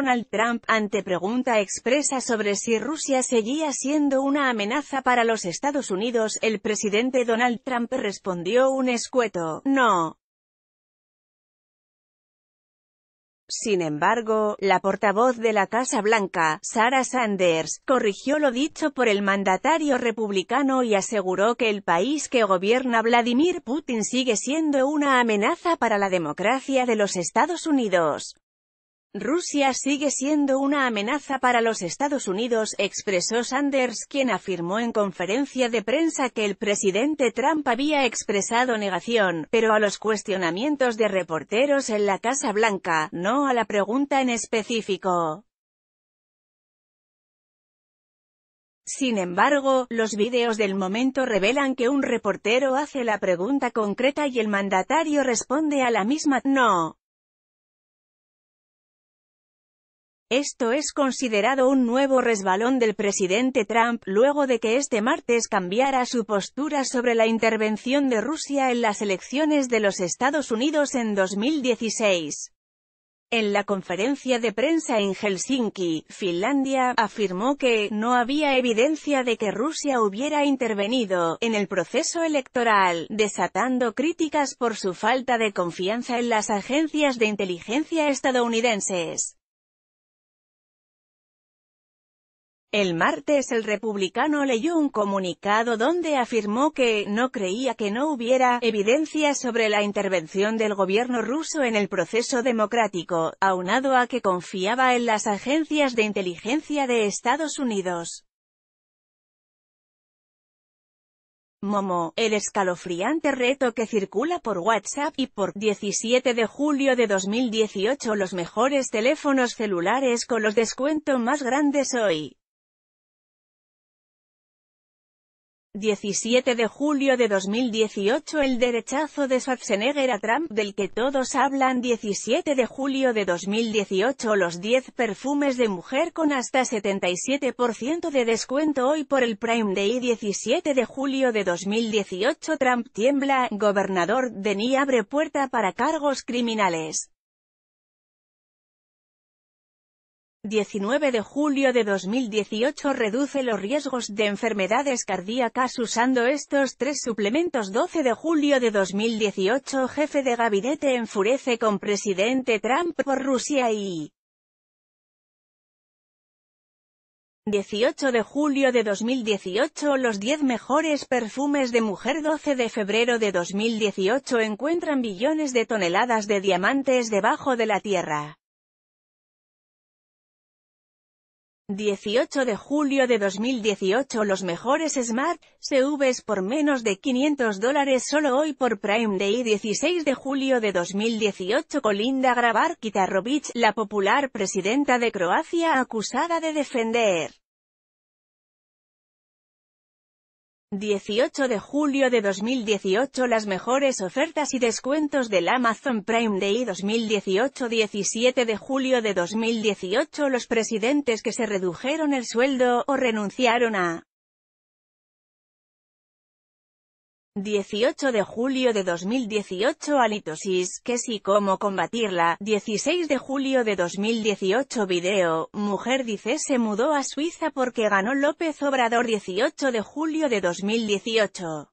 Donald Trump, ante pregunta expresa sobre si Rusia seguía siendo una amenaza para los Estados Unidos, el presidente Donald Trump respondió un escueto, no. Sin embargo, la portavoz de la Casa Blanca, Sarah Sanders, corrigió lo dicho por el mandatario republicano y aseguró que el país que gobierna Vladimir Putin sigue siendo una amenaza para la democracia de los Estados Unidos. Rusia sigue siendo una amenaza para los Estados Unidos, expresó Sanders, quien afirmó en conferencia de prensa que el presidente Trump había expresado negación, pero a los cuestionamientos de reporteros en la Casa Blanca, no a la pregunta en específico. Sin embargo, los videos del momento revelan que un reportero hace la pregunta concreta y el mandatario responde a la misma, no. Esto es considerado un nuevo resbalón del presidente Trump, luego de que este martes cambiara su postura sobre la intervención de Rusia en las elecciones de los Estados Unidos en 2016. En la conferencia de prensa en Helsinki, Finlandia, afirmó que «no había evidencia de que Rusia hubiera intervenido» en el proceso electoral, desatando críticas por su falta de confianza en las agencias de inteligencia estadounidenses. El martes el republicano leyó un comunicado donde afirmó que no creía que no hubiera evidencia sobre la intervención del gobierno ruso en el proceso democrático, aunado a que confiaba en las agencias de inteligencia de Estados Unidos. Momo, el escalofriante reto que circula por WhatsApp y por 17 de julio de 2018 los mejores teléfonos celulares con los descuentos más grandes hoy. 17 de julio de 2018 El derechazo de Schwarzenegger a Trump del que todos hablan 17 de julio de 2018 Los 10 perfumes de mujer con hasta 77% de descuento hoy por el Prime Day 17 de julio de 2018 Trump tiembla, gobernador Denis abre puerta para cargos criminales 19 de julio de 2018 reduce los riesgos de enfermedades cardíacas usando estos tres suplementos 12 de julio de 2018 jefe de gabinete enfurece con presidente Trump por Rusia y 18 de julio de 2018 Los 10 mejores perfumes de mujer 12 de febrero de 2018 encuentran billones de toneladas de diamantes debajo de la tierra. 18 de julio de 2018 Los mejores Smart CVs por menos de 500 dólares solo hoy por Prime Day 16 de julio de 2018 Colinda Grabar Kitarovic, la popular presidenta de Croacia acusada de defender 18 de julio de 2018 Las mejores ofertas y descuentos del Amazon Prime Day 2018 17 de julio de 2018 Los presidentes que se redujeron el sueldo, o renunciaron a 18 de julio de 2018 Alitosis, que si cómo combatirla, 16 de julio de 2018 Video, mujer dice se mudó a Suiza porque ganó López Obrador 18 de julio de 2018